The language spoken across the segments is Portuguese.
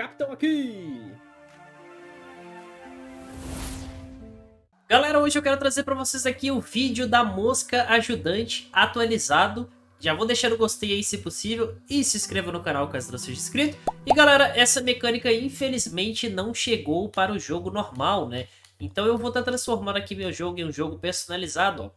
Capitão aqui! Galera, hoje eu quero trazer para vocês aqui o vídeo da mosca ajudante atualizado. Já vou deixar o gostei aí se possível e se inscreva no canal caso não seja inscrito. E galera, essa mecânica infelizmente não chegou para o jogo normal, né? Então eu vou estar tá transformando aqui meu jogo em um jogo personalizado, ó.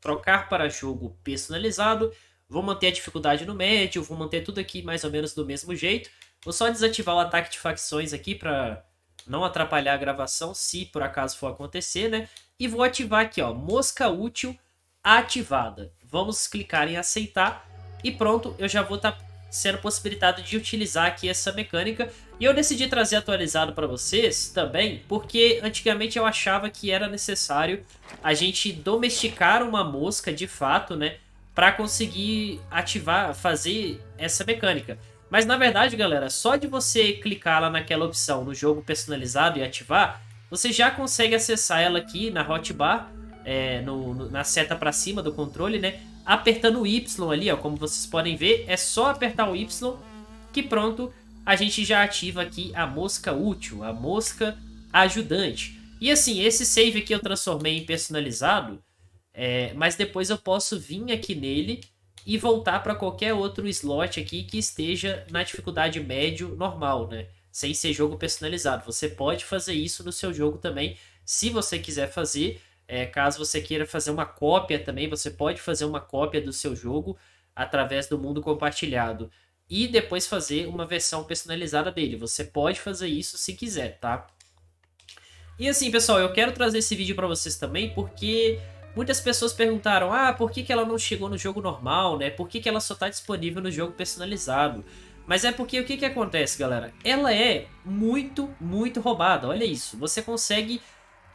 Trocar para jogo personalizado. Vou manter a dificuldade no médio, vou manter tudo aqui mais ou menos do mesmo jeito. Vou só desativar o ataque de facções aqui para não atrapalhar a gravação, se por acaso for acontecer, né? E vou ativar aqui, ó, mosca útil ativada. Vamos clicar em aceitar e pronto, eu já vou estar tá sendo possibilitado de utilizar aqui essa mecânica. E eu decidi trazer atualizado para vocês também, porque antigamente eu achava que era necessário a gente domesticar uma mosca de fato, né? Para conseguir ativar, fazer essa mecânica. Mas na verdade, galera, só de você clicar lá naquela opção no jogo personalizado e ativar, você já consegue acessar ela aqui na hotbar, é, no, no, na seta para cima do controle, né? Apertando o Y ali, ó, como vocês podem ver, é só apertar o Y que pronto, a gente já ativa aqui a mosca útil, a mosca ajudante. E assim, esse save aqui eu transformei em personalizado, é, mas depois eu posso vir aqui nele e voltar para qualquer outro slot aqui que esteja na dificuldade médio normal, né? Sem ser jogo personalizado. Você pode fazer isso no seu jogo também, se você quiser fazer. É, caso você queira fazer uma cópia também, você pode fazer uma cópia do seu jogo através do mundo compartilhado e depois fazer uma versão personalizada dele. Você pode fazer isso se quiser, tá? E assim, pessoal, eu quero trazer esse vídeo para vocês também porque Muitas pessoas perguntaram, ah, por que, que ela não chegou no jogo normal, né? Por que, que ela só está disponível no jogo personalizado? Mas é porque o que, que acontece, galera? Ela é muito, muito roubada. Olha isso. Você consegue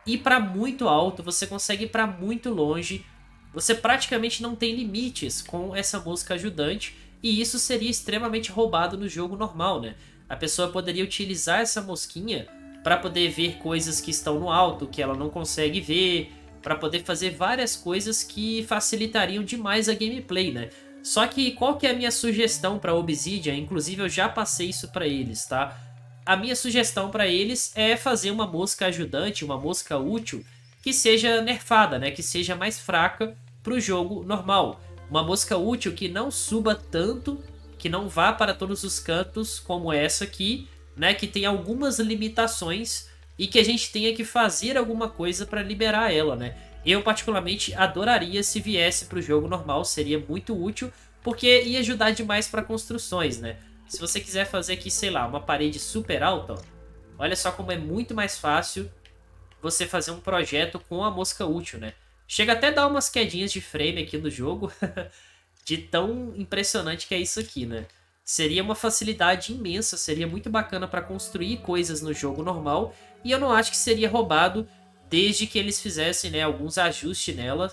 ir para muito alto, você consegue ir para muito longe. Você praticamente não tem limites com essa música ajudante. E isso seria extremamente roubado no jogo normal, né? A pessoa poderia utilizar essa mosquinha para poder ver coisas que estão no alto, que ela não consegue ver para poder fazer várias coisas que facilitariam demais a gameplay, né? Só que qual que é a minha sugestão para Obsidian? Inclusive eu já passei isso para eles, tá? A minha sugestão para eles é fazer uma mosca ajudante, uma mosca útil, que seja nerfada, né? Que seja mais fraca para o jogo normal. Uma mosca útil que não suba tanto, que não vá para todos os cantos como essa aqui, né? Que tem algumas limitações e que a gente tenha que fazer alguma coisa para liberar ela, né? Eu particularmente adoraria se viesse para o jogo normal, seria muito útil, porque ia ajudar demais para construções, né? Se você quiser fazer aqui, sei lá, uma parede super alta, ó, olha só como é muito mais fácil você fazer um projeto com a mosca útil, né? Chega até a dar umas quedinhas de frame aqui no jogo, de tão impressionante que é isso aqui, né? Seria uma facilidade imensa, seria muito bacana para construir coisas no jogo normal, e eu não acho que seria roubado desde que eles fizessem né, alguns ajustes nela,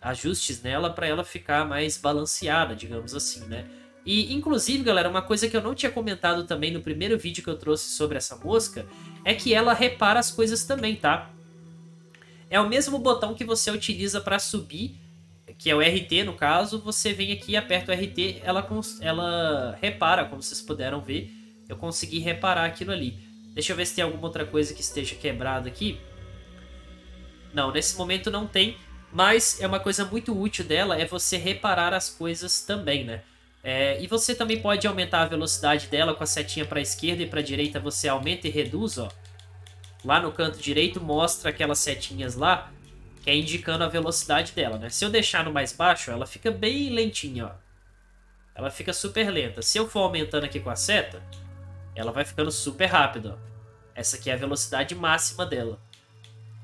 ajustes nela para ela ficar mais balanceada, digamos assim, né? E inclusive, galera, uma coisa que eu não tinha comentado também no primeiro vídeo que eu trouxe sobre essa mosca é que ela repara as coisas também, tá? É o mesmo botão que você utiliza para subir que é o RT no caso, você vem aqui, e aperta o RT, ela, ela repara, como vocês puderam ver. Eu consegui reparar aquilo ali. Deixa eu ver se tem alguma outra coisa que esteja quebrada aqui. Não, nesse momento não tem, mas é uma coisa muito útil dela, é você reparar as coisas também, né? É, e você também pode aumentar a velocidade dela com a setinha para esquerda e para direita, você aumenta e reduz, ó. Lá no canto direito mostra aquelas setinhas lá, que é indicando a velocidade dela, né? Se eu deixar no mais baixo, ela fica bem lentinha, ó. Ela fica super lenta. Se eu for aumentando aqui com a seta, ela vai ficando super rápida, ó. Essa aqui é a velocidade máxima dela.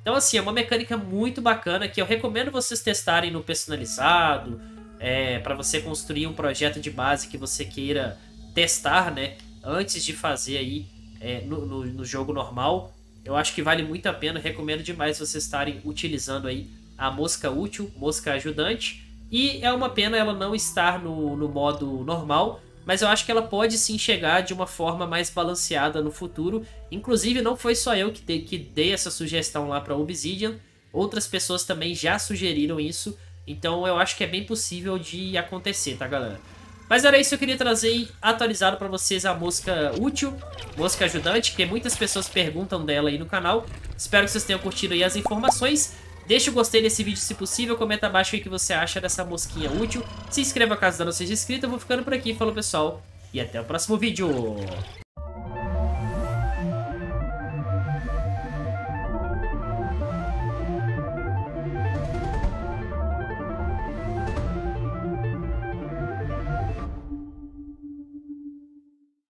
Então, assim, é uma mecânica muito bacana que eu recomendo vocês testarem no personalizado, é, para você construir um projeto de base que você queira testar, né? Antes de fazer aí é, no, no, no jogo normal, eu acho que vale muito a pena, recomendo demais vocês estarem utilizando aí a mosca útil, mosca ajudante. E é uma pena ela não estar no, no modo normal, mas eu acho que ela pode sim chegar de uma forma mais balanceada no futuro. Inclusive, não foi só eu que que dei essa sugestão lá para Obsidian, outras pessoas também já sugeriram isso, então eu acho que é bem possível de acontecer, tá galera? Mas era isso que eu queria trazer atualizado para vocês a mosca útil, mosca ajudante, que muitas pessoas perguntam dela aí no canal. Espero que vocês tenham curtido aí as informações. Deixa o gostei nesse vídeo se possível, comenta abaixo o que você acha dessa mosquinha útil. Se inscreva caso não seja inscrito, eu vou ficando por aqui. Falou pessoal e até o próximo vídeo.